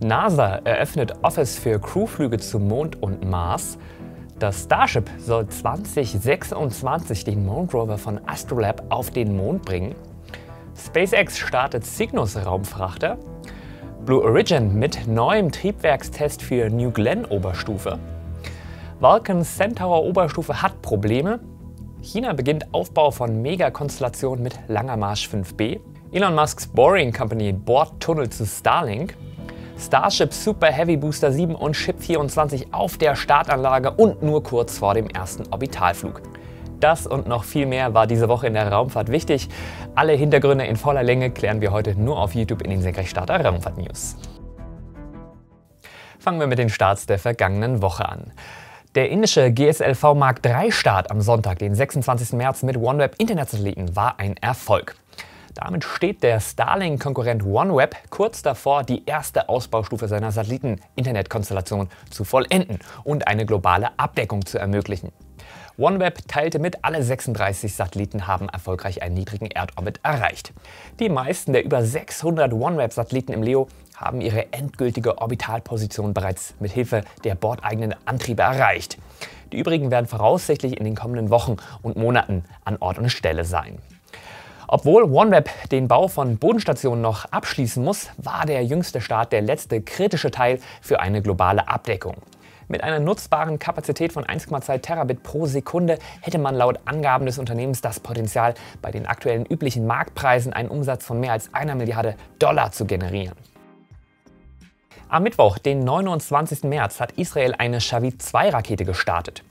NASA eröffnet Office für Crewflüge zu Mond und Mars. Das Starship soll 2026 den Mondrover von Astrolab auf den Mond bringen. SpaceX startet Cygnus-Raumfrachter. Blue Origin mit neuem Triebwerkstest für New Glenn Oberstufe. Vulcan Centaur Oberstufe hat Probleme. China beginnt Aufbau von Megakonstellation mit Langer Marsch 5b. Elon Musks Boring Company bohrt Tunnel zu Starlink. Starship Super Heavy Booster 7 und Ship 24 auf der Startanlage und nur kurz vor dem ersten Orbitalflug. Das und noch viel mehr war diese Woche in der Raumfahrt wichtig. Alle Hintergründe in voller Länge klären wir heute nur auf YouTube in den Senkrechtstarter Raumfahrt News. Fangen wir mit den Starts der vergangenen Woche an. Der indische GSLV Mark III Start am Sonntag, den 26. März mit OneWeb Internetsatelliten war ein Erfolg. Damit steht der Starlink-Konkurrent OneWeb kurz davor, die erste Ausbaustufe seiner Satelliten-Internetkonstellation zu vollenden und eine globale Abdeckung zu ermöglichen. OneWeb teilte mit, alle 36 Satelliten haben erfolgreich einen niedrigen Erdorbit erreicht. Die meisten der über 600 OneWeb-Satelliten im LEO haben ihre endgültige Orbitalposition bereits mit Hilfe der bordeigenen Antriebe erreicht. Die übrigen werden voraussichtlich in den kommenden Wochen und Monaten an Ort und Stelle sein. Obwohl OneWeb den Bau von Bodenstationen noch abschließen muss, war der jüngste Start der letzte kritische Teil für eine globale Abdeckung. Mit einer nutzbaren Kapazität von 1,2 Terabit pro Sekunde hätte man laut Angaben des Unternehmens das Potenzial, bei den aktuellen üblichen Marktpreisen einen Umsatz von mehr als einer Milliarde Dollar zu generieren. Am Mittwoch, den 29. März, hat Israel eine Shavit-2-Rakete gestartet.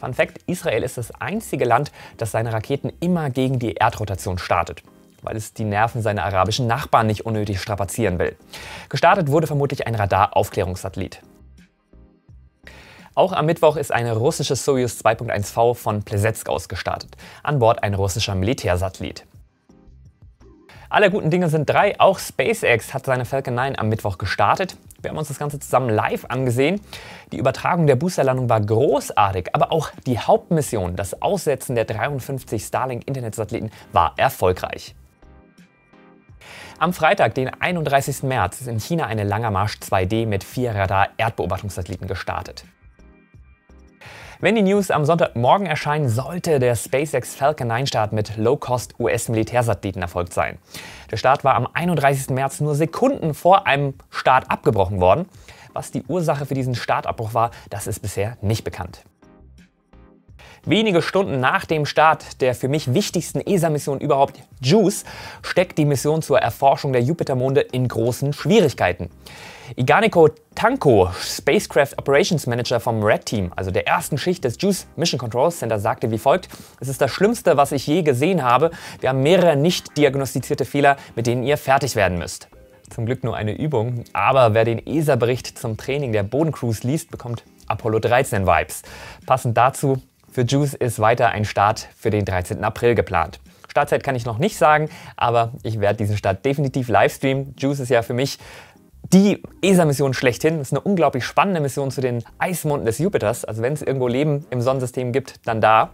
Fun Fact, Israel ist das einzige Land, das seine Raketen immer gegen die Erdrotation startet weil es die Nerven seiner arabischen Nachbarn nicht unnötig strapazieren will. Gestartet wurde vermutlich ein Radaraufklärungssatellit. Auch am Mittwoch ist eine russische Soyuz 2.1V von Plesetsk aus gestartet, an Bord ein russischer Militärsatellit. Aller guten Dinge sind drei. Auch SpaceX hat seine Falcon 9 am Mittwoch gestartet. Wir haben uns das Ganze zusammen live angesehen. Die Übertragung der Boosterlandung war großartig, aber auch die Hauptmission, das Aussetzen der 53 Starlink-Internetsatelliten, war erfolgreich. Am Freitag, den 31. März, ist in China eine Langer Marsch 2D mit vier Radar-Erdbeobachtungssatelliten gestartet. Wenn die News am Sonntagmorgen erscheinen, sollte der SpaceX Falcon 9 Start mit Low-Cost US-Militärsatelliten erfolgt sein. Der Start war am 31. März nur Sekunden vor einem Start abgebrochen worden. Was die Ursache für diesen Startabbruch war, das ist bisher nicht bekannt. Wenige Stunden nach dem Start der für mich wichtigsten ESA-Mission überhaupt, JUICE, steckt die Mission zur Erforschung der Jupitermonde in großen Schwierigkeiten. Iganico Tanko, Spacecraft Operations Manager vom Red Team, also der ersten Schicht des JUICE Mission Control Center, sagte wie folgt, es ist das Schlimmste, was ich je gesehen habe. Wir haben mehrere nicht diagnostizierte Fehler, mit denen ihr fertig werden müsst. Zum Glück nur eine Übung, aber wer den ESA-Bericht zum Training der Bodencrews liest, bekommt Apollo 13 Vibes. Passend dazu, für JUICE ist weiter ein Start für den 13. April geplant. Startzeit kann ich noch nicht sagen, aber ich werde diesen Start definitiv livestreamen. Juice ist ja für mich die ESA-Mission schlechthin. Das ist eine unglaublich spannende Mission zu den Eismonden des Jupiters. Also wenn es irgendwo Leben im Sonnensystem gibt, dann da.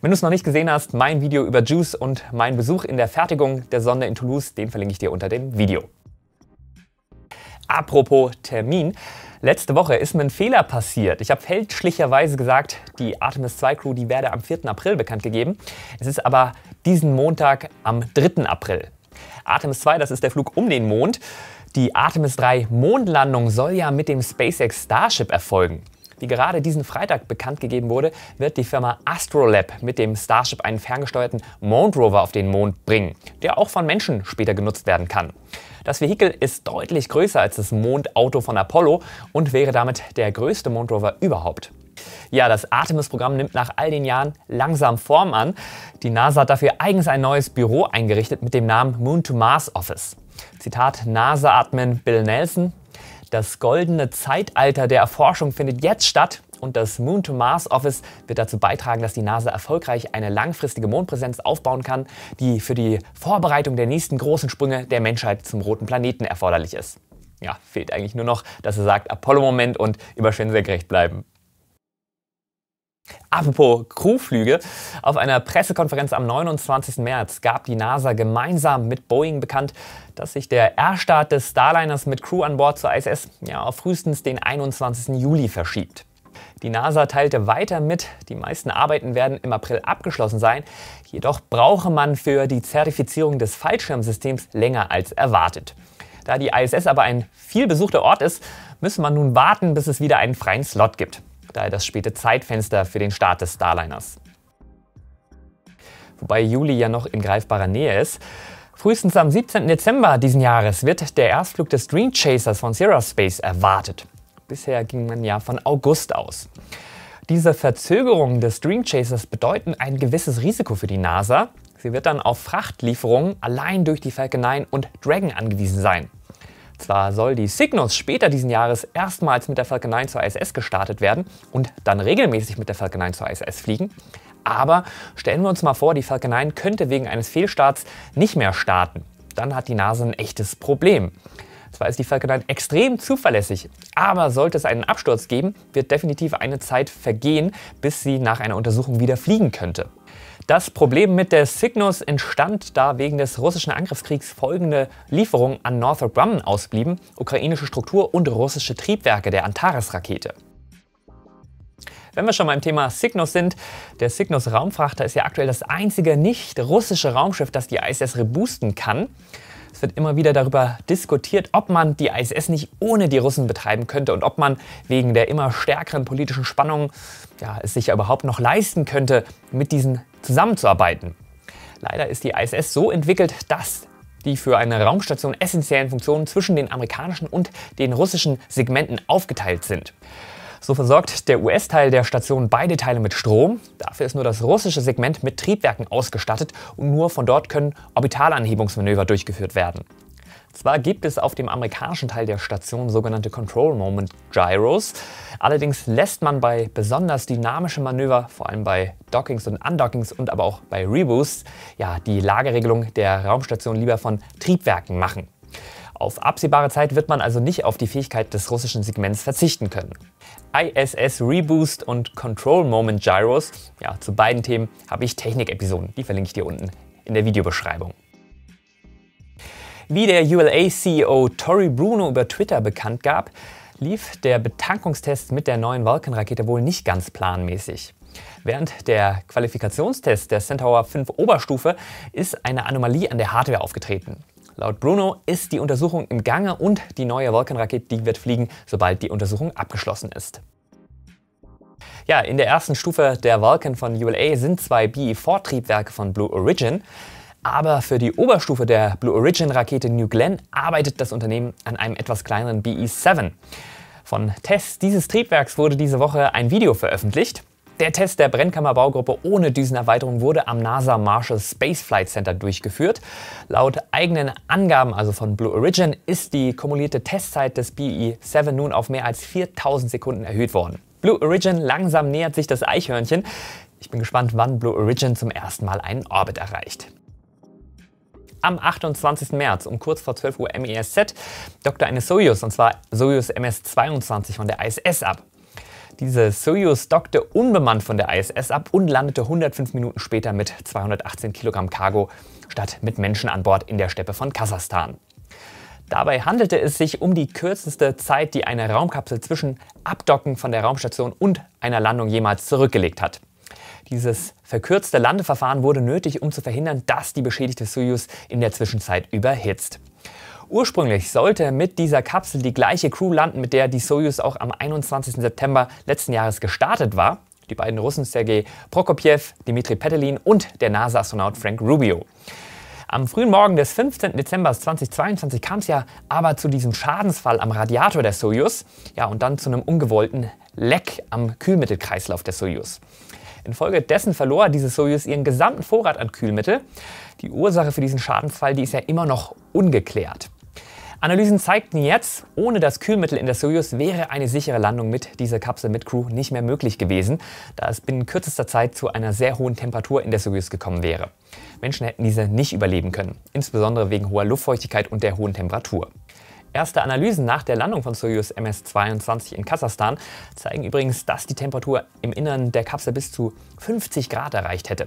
Wenn du es noch nicht gesehen hast, mein Video über JUICE und mein Besuch in der Fertigung der Sonde in Toulouse, den verlinke ich dir unter dem Video. Apropos Termin. Letzte Woche ist mir ein Fehler passiert. Ich habe fälschlicherweise gesagt, die Artemis 2 Crew, die werde am 4. April bekannt gegeben. Es ist aber diesen Montag am 3. April. Artemis 2, das ist der Flug um den Mond. Die Artemis 3 Mondlandung soll ja mit dem SpaceX Starship erfolgen. Wie gerade diesen Freitag bekannt gegeben wurde, wird die Firma Astrolab mit dem Starship einen ferngesteuerten Mondrover auf den Mond bringen, der auch von Menschen später genutzt werden kann. Das Vehikel ist deutlich größer als das Mondauto von Apollo und wäre damit der größte Mondrover überhaupt. Ja, das Artemis-Programm nimmt nach all den Jahren langsam Form an. Die NASA hat dafür eigens ein neues Büro eingerichtet mit dem Namen Moon to Mars Office. Zitat NASA-Admin Bill Nelson. Das goldene Zeitalter der Erforschung findet jetzt statt und das Moon to Mars Office wird dazu beitragen, dass die NASA erfolgreich eine langfristige Mondpräsenz aufbauen kann, die für die Vorbereitung der nächsten großen Sprünge der Menschheit zum roten Planeten erforderlich ist. Ja, fehlt eigentlich nur noch, dass er sagt Apollo-Moment und immer schön senkrecht bleiben. Apropos Crewflüge. Auf einer Pressekonferenz am 29. März gab die NASA gemeinsam mit Boeing bekannt, dass sich der Erstart des Starliners mit Crew an Bord zur ISS ja, auf frühestens den 21. Juli verschiebt. Die NASA teilte weiter mit, die meisten Arbeiten werden im April abgeschlossen sein, jedoch brauche man für die Zertifizierung des Fallschirmsystems länger als erwartet. Da die ISS aber ein vielbesuchter Ort ist, müsse man nun warten, bis es wieder einen freien Slot gibt daher das späte Zeitfenster für den Start des Starliners. Wobei Juli ja noch in greifbarer Nähe ist. Frühestens am 17. Dezember diesen Jahres wird der Erstflug des Dream Chasers von Sierra Space erwartet. Bisher ging man ja von August aus. Diese Verzögerungen des Dream Chasers bedeuten ein gewisses Risiko für die NASA. Sie wird dann auf Frachtlieferungen allein durch die Falcon 9 und Dragon angewiesen sein. Zwar soll die Cygnus später diesen Jahres erstmals mit der Falcon 9 zur ISS gestartet werden und dann regelmäßig mit der Falcon 9 zur ISS fliegen, aber stellen wir uns mal vor, die Falcon 9 könnte wegen eines Fehlstarts nicht mehr starten. Dann hat die NASA ein echtes Problem. Zwar ist die Falcon 9 extrem zuverlässig, aber sollte es einen Absturz geben, wird definitiv eine Zeit vergehen, bis sie nach einer Untersuchung wieder fliegen könnte. Das Problem mit der Cygnus entstand, da wegen des russischen Angriffskriegs folgende Lieferungen an Northrop Grumman ausblieben, ukrainische Struktur und russische Triebwerke der Antares-Rakete. Wenn wir schon beim Thema Cygnus sind, der Cygnus Raumfrachter ist ja aktuell das einzige nicht russische Raumschiff, das die ISS reboosten kann. Es wird immer wieder darüber diskutiert, ob man die ISS nicht ohne die Russen betreiben könnte und ob man wegen der immer stärkeren politischen Spannungen ja, es sich ja überhaupt noch leisten könnte, mit diesen zusammenzuarbeiten. Leider ist die ISS so entwickelt, dass die für eine Raumstation essentiellen Funktionen zwischen den amerikanischen und den russischen Segmenten aufgeteilt sind. So versorgt der US-Teil der Station beide Teile mit Strom. Dafür ist nur das russische Segment mit Triebwerken ausgestattet und nur von dort können Orbitalanhebungsmanöver durchgeführt werden. Zwar gibt es auf dem amerikanischen Teil der Station sogenannte Control Moment Gyros, allerdings lässt man bei besonders dynamischen Manöver, vor allem bei Dockings und Undockings und aber auch bei Reboosts, ja, die Lageregelung der Raumstation lieber von Triebwerken machen. Auf absehbare Zeit wird man also nicht auf die Fähigkeit des russischen Segments verzichten können. ISS Reboost und Control Moment Gyros, ja, zu beiden Themen habe ich Technik-Episoden, die verlinke ich dir unten in der Videobeschreibung. Wie der ULA-CEO Tori Bruno über Twitter bekannt gab, lief der Betankungstest mit der neuen Vulcan-Rakete wohl nicht ganz planmäßig. Während der Qualifikationstest der Centaur 5 Oberstufe ist eine Anomalie an der Hardware aufgetreten. Laut Bruno ist die Untersuchung im Gange und die neue Vulcan-Rakete, die wird fliegen, sobald die Untersuchung abgeschlossen ist. Ja, in der ersten Stufe der Vulcan von ULA sind zwei BE-4-Triebwerke von Blue Origin. Aber für die Oberstufe der Blue Origin Rakete New Glenn arbeitet das Unternehmen an einem etwas kleineren BE-7. Von Tests dieses Triebwerks wurde diese Woche ein Video veröffentlicht. Der Test der Brennkammerbaugruppe ohne Düsenerweiterung wurde am NASA Marshall Space Flight Center durchgeführt. Laut eigenen Angaben, also von Blue Origin, ist die kumulierte Testzeit des BE-7 nun auf mehr als 4000 Sekunden erhöht worden. Blue Origin langsam nähert sich das Eichhörnchen. Ich bin gespannt, wann Blue Origin zum ersten Mal einen Orbit erreicht am 28. März um kurz vor 12 Uhr MESZ Dr. eine Soyuz, und zwar Soyuz MS-22 von der ISS ab. Diese Soyuz dockte unbemannt von der ISS ab und landete 105 Minuten später mit 218 Kilogramm Cargo statt mit Menschen an Bord in der Steppe von Kasachstan. Dabei handelte es sich um die kürzeste Zeit, die eine Raumkapsel zwischen Abdocken von der Raumstation und einer Landung jemals zurückgelegt hat. Dieses verkürzte Landeverfahren wurde nötig, um zu verhindern, dass die beschädigte Soyuz in der Zwischenzeit überhitzt. Ursprünglich sollte mit dieser Kapsel die gleiche Crew landen, mit der die Soyuz auch am 21. September letzten Jahres gestartet war. Die beiden Russen Sergei Prokopjew, Dmitri Petelin und der NASA-Astronaut Frank Rubio. Am frühen Morgen des 15. Dezember 2022 kam es ja aber zu diesem Schadensfall am Radiator der Soyuz ja, und dann zu einem ungewollten Leck am Kühlmittelkreislauf der Soyuz. Infolgedessen verlor diese Soyuz ihren gesamten Vorrat an Kühlmittel. Die Ursache für diesen Schadensfall die ist ja immer noch ungeklärt. Analysen zeigten jetzt, ohne das Kühlmittel in der Soyuz wäre eine sichere Landung mit dieser Kapsel mit Crew nicht mehr möglich gewesen, da es binnen kürzester Zeit zu einer sehr hohen Temperatur in der Soyuz gekommen wäre. Menschen hätten diese nicht überleben können, insbesondere wegen hoher Luftfeuchtigkeit und der hohen Temperatur. Erste Analysen nach der Landung von Soyuz MS-22 in Kasachstan zeigen übrigens, dass die Temperatur im Innern der Kapsel bis zu 50 Grad erreicht hätte.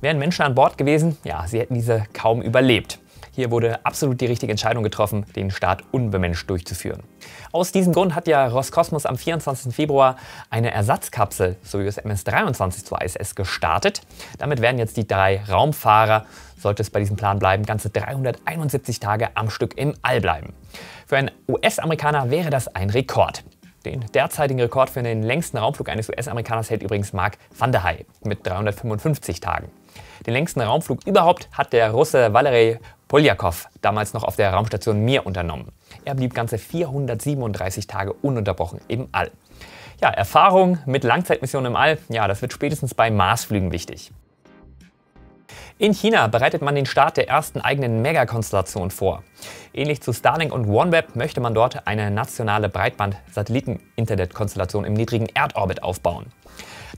Wären Menschen an Bord gewesen, ja, sie hätten diese kaum überlebt. Hier wurde absolut die richtige Entscheidung getroffen, den Start unbemenscht durchzuführen. Aus diesem Grund hat ja Roskosmos am 24. Februar eine Ersatzkapsel Soyuz MS-23 zur ISS gestartet. Damit werden jetzt die drei Raumfahrer, sollte es bei diesem Plan bleiben, ganze 371 Tage am Stück im All bleiben. Für einen US-Amerikaner wäre das ein Rekord. Den derzeitigen Rekord für den längsten Raumflug eines US-Amerikaners hält übrigens Mark van der Hey mit 355 Tagen. Den längsten Raumflug überhaupt hat der Russe Valery Poljakov damals noch auf der Raumstation Mir unternommen. Er blieb ganze 437 Tage ununterbrochen im All. Ja, Erfahrung mit Langzeitmissionen im All, ja, das wird spätestens bei Marsflügen wichtig. In China bereitet man den Start der ersten eigenen Megakonstellation vor. Ähnlich zu Starlink und OneWeb möchte man dort eine nationale breitband satelliten internet konstellation im niedrigen Erdorbit aufbauen.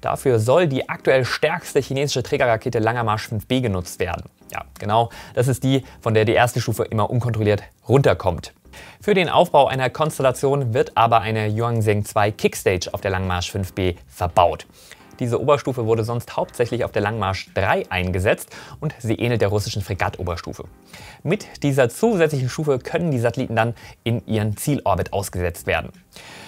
Dafür soll die aktuell stärkste chinesische Trägerrakete Langer Marsch 5B genutzt werden. Ja, genau, das ist die, von der die erste Stufe immer unkontrolliert runterkommt. Für den Aufbau einer Konstellation wird aber eine Yuanzheng 2 Kickstage auf der Langmarsch 5B verbaut. Diese Oberstufe wurde sonst hauptsächlich auf der Langmarsch 3 eingesetzt und sie ähnelt der russischen Fregattoberstufe. Mit dieser zusätzlichen Stufe können die Satelliten dann in ihren Zielorbit ausgesetzt werden.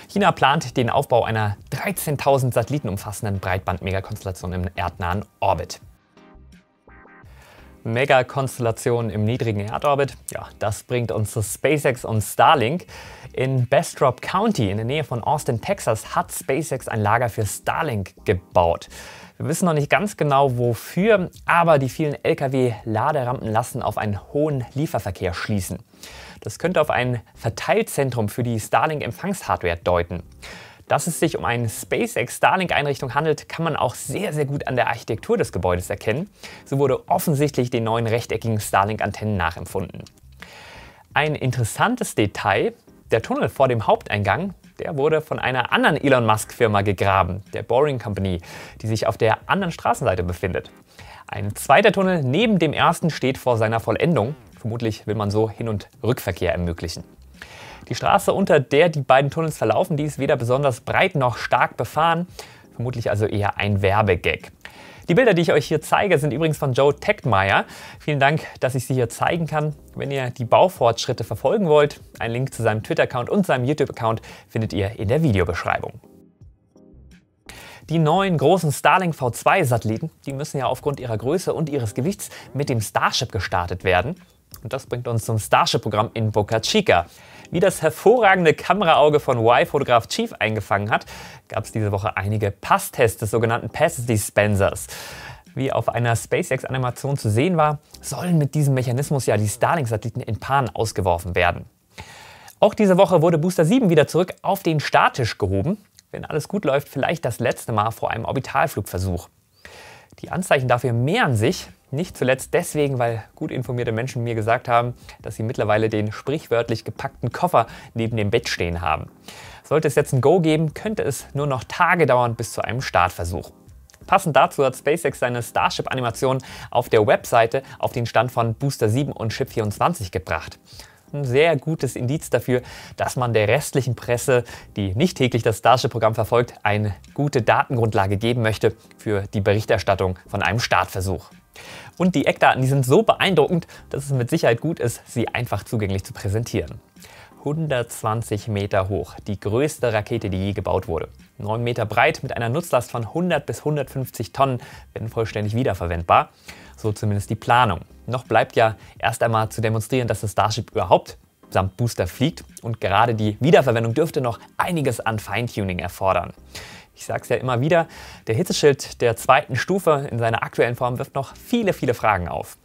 China plant den Aufbau einer 13.000 Satelliten umfassenden Breitband-Megakonstellation im erdnahen Orbit. Megakonstellation im niedrigen Erdorbit. Ja, das bringt uns zu SpaceX und Starlink. In Bastrop County in der Nähe von Austin, Texas, hat SpaceX ein Lager für Starlink gebaut. Wir wissen noch nicht ganz genau wofür, aber die vielen Lkw-Laderampen lassen auf einen hohen Lieferverkehr schließen. Das könnte auf ein Verteilzentrum für die Starlink-Empfangshardware deuten. Dass es sich um eine SpaceX Starlink-Einrichtung handelt, kann man auch sehr, sehr gut an der Architektur des Gebäudes erkennen. So wurde offensichtlich den neuen rechteckigen Starlink-Antennen nachempfunden. Ein interessantes Detail, der Tunnel vor dem Haupteingang, der wurde von einer anderen Elon Musk-Firma gegraben, der Boring Company, die sich auf der anderen Straßenseite befindet. Ein zweiter Tunnel neben dem ersten steht vor seiner Vollendung. Vermutlich will man so Hin- und Rückverkehr ermöglichen. Die Straße, unter der die beiden Tunnels verlaufen, die ist weder besonders breit noch stark befahren, vermutlich also eher ein Werbegag. Die Bilder, die ich euch hier zeige, sind übrigens von Joe Tegmeier. Vielen Dank, dass ich sie hier zeigen kann. Wenn ihr die Baufortschritte verfolgen wollt, einen Link zu seinem Twitter-Account und seinem YouTube-Account findet ihr in der Videobeschreibung. Die neuen großen Starlink V2-Satelliten, die müssen ja aufgrund ihrer Größe und ihres Gewichts mit dem Starship gestartet werden. Und das bringt uns zum Starship-Programm in Boca Chica wie das hervorragende Kameraauge von Y-Fotograf Chief eingefangen hat, gab es diese Woche einige Passtests des sogenannten Pass-Dispensers wie auf einer SpaceX-Animation zu sehen war, sollen mit diesem Mechanismus ja die Starlink-Satelliten in Paaren ausgeworfen werden. Auch diese Woche wurde Booster 7 wieder zurück auf den Starttisch gehoben. Wenn alles gut läuft, vielleicht das letzte Mal vor einem Orbitalflugversuch. Die Anzeichen dafür mehren sich. Nicht zuletzt deswegen, weil gut informierte Menschen mir gesagt haben, dass sie mittlerweile den sprichwörtlich gepackten Koffer neben dem Bett stehen haben. Sollte es jetzt ein Go geben, könnte es nur noch Tage dauern bis zu einem Startversuch. Passend dazu hat SpaceX seine Starship-Animation auf der Webseite auf den Stand von Booster 7 und Ship 24 gebracht ein sehr gutes Indiz dafür, dass man der restlichen Presse, die nicht täglich das Starship-Programm verfolgt, eine gute Datengrundlage geben möchte für die Berichterstattung von einem Startversuch. Und die Eckdaten, die sind so beeindruckend, dass es mit Sicherheit gut ist, sie einfach zugänglich zu präsentieren. 120 Meter hoch, die größte Rakete, die je gebaut wurde. 9 Meter breit mit einer Nutzlast von 100 bis 150 Tonnen, wenn vollständig wiederverwendbar so zumindest die Planung. Noch bleibt ja erst einmal zu demonstrieren, dass das Starship überhaupt samt Booster fliegt und gerade die Wiederverwendung dürfte noch einiges an Feintuning erfordern. Ich sage es ja immer wieder, der Hitzeschild der zweiten Stufe in seiner aktuellen Form wirft noch viele, viele Fragen auf.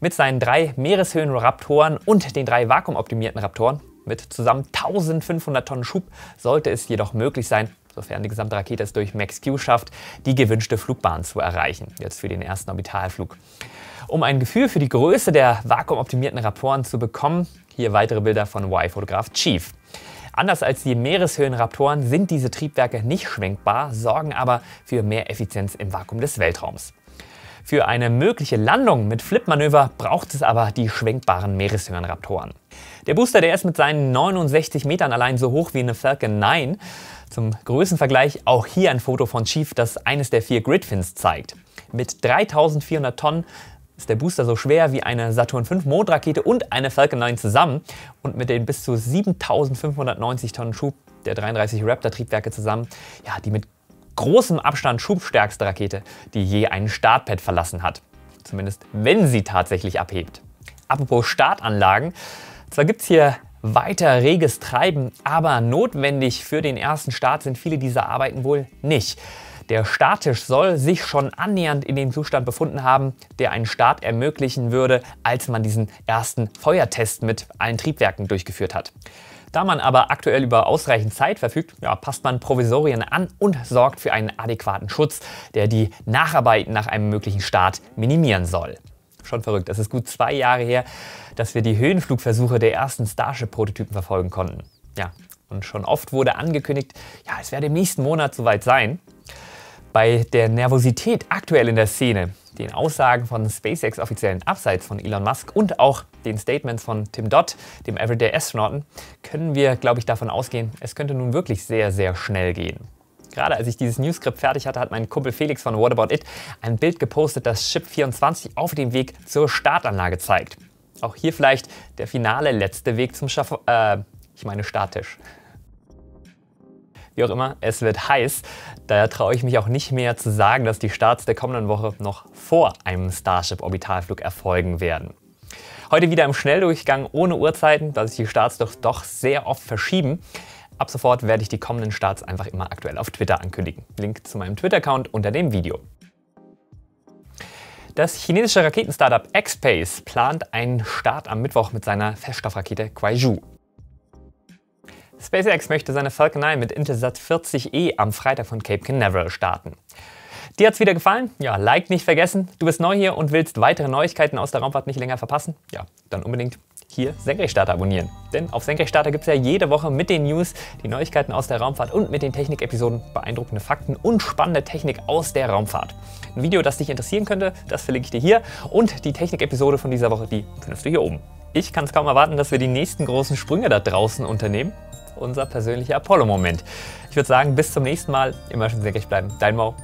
Mit seinen drei Meereshöhenraptoren und den drei vakuumoptimierten Raptoren mit zusammen 1500 Tonnen Schub sollte es jedoch möglich sein, sofern die gesamte Rakete es durch Max-Q schafft, die gewünschte Flugbahn zu erreichen, jetzt für den ersten Orbitalflug. Um ein Gefühl für die Größe der vakuumoptimierten Raptoren zu bekommen, hier weitere Bilder von Y-Fotograf Chief. Anders als die Meereshöhlenraptoren sind diese Triebwerke nicht schwenkbar, sorgen aber für mehr Effizienz im Vakuum des Weltraums. Für eine mögliche Landung mit Flipmanöver braucht es aber die schwenkbaren Meereshöhenraptoren. Der Booster, der ist mit seinen 69 Metern allein so hoch wie eine Falcon 9. Zum Größenvergleich auch hier ein Foto von Chief, das eines der vier Gridfins zeigt. Mit 3400 Tonnen ist der Booster so schwer wie eine Saturn V Mondrakete und eine Falcon 9 zusammen und mit den bis zu 7590 Tonnen Schub der 33 Raptor Triebwerke zusammen, ja, die mit großem Abstand schubstärkste Rakete, die je einen Startpad verlassen hat. Zumindest wenn sie tatsächlich abhebt. Apropos Startanlagen, zwar gibt es hier weiter reges Treiben, aber notwendig für den ersten Start sind viele dieser Arbeiten wohl nicht. Der Starttisch soll sich schon annähernd in dem Zustand befunden haben, der einen Start ermöglichen würde, als man diesen ersten Feuertest mit allen Triebwerken durchgeführt hat. Da man aber aktuell über ausreichend Zeit verfügt, ja, passt man Provisorien an und sorgt für einen adäquaten Schutz, der die Nacharbeiten nach einem möglichen Start minimieren soll. Schon verrückt, es ist gut zwei Jahre her, dass wir die Höhenflugversuche der ersten Starship-Prototypen verfolgen konnten. Ja, und schon oft wurde angekündigt, ja, es werde im nächsten Monat soweit sein. Bei der Nervosität aktuell in der Szene, den Aussagen von SpaceX-Offiziellen abseits von Elon Musk und auch den Statements von Tim Dodd, dem Everyday Astronauten, können wir, glaube ich, davon ausgehen, es könnte nun wirklich sehr, sehr schnell gehen. Gerade als ich dieses Newscript fertig hatte, hat mein Kumpel Felix von What About It ein Bild gepostet, das Ship 24 auf dem Weg zur Startanlage zeigt. Auch hier vielleicht der finale letzte Weg zum Schaff äh, ich meine Starttisch wie auch immer, es wird heiß. Daher traue ich mich auch nicht mehr zu sagen, dass die Starts der kommenden Woche noch vor einem Starship-Orbitalflug erfolgen werden. Heute wieder im Schnelldurchgang ohne Uhrzeiten, da sich die Starts doch, doch sehr oft verschieben. Ab sofort werde ich die kommenden Starts einfach immer aktuell auf Twitter ankündigen. Link zu meinem Twitter-Account unter dem Video. Das chinesische Raketenstartup X-Space plant einen Start am Mittwoch mit seiner Feststoffrakete Kuaizhou. SpaceX möchte seine Falcon 9 mit Intelsat 40E am Freitag von Cape Canaveral starten. Dir hat's wieder gefallen? Ja, Like nicht vergessen. Du bist neu hier und willst weitere Neuigkeiten aus der Raumfahrt nicht länger verpassen? Ja, dann unbedingt hier Senkrechtstarter abonnieren. Denn auf Senkrechtstarter gibt es ja jede Woche mit den News, die Neuigkeiten aus der Raumfahrt und mit den Technik-Episoden beeindruckende Fakten und spannende Technik aus der Raumfahrt. Ein Video, das dich interessieren könnte, das verlinke ich dir hier und die Technik-Episode von dieser Woche, die findest du hier oben. Ich kann es kaum erwarten, dass wir die nächsten großen Sprünge da draußen unternehmen unser persönlicher Apollo-Moment. Ich würde sagen, bis zum nächsten Mal. Immer schön senkrecht bleiben. Dein Mau.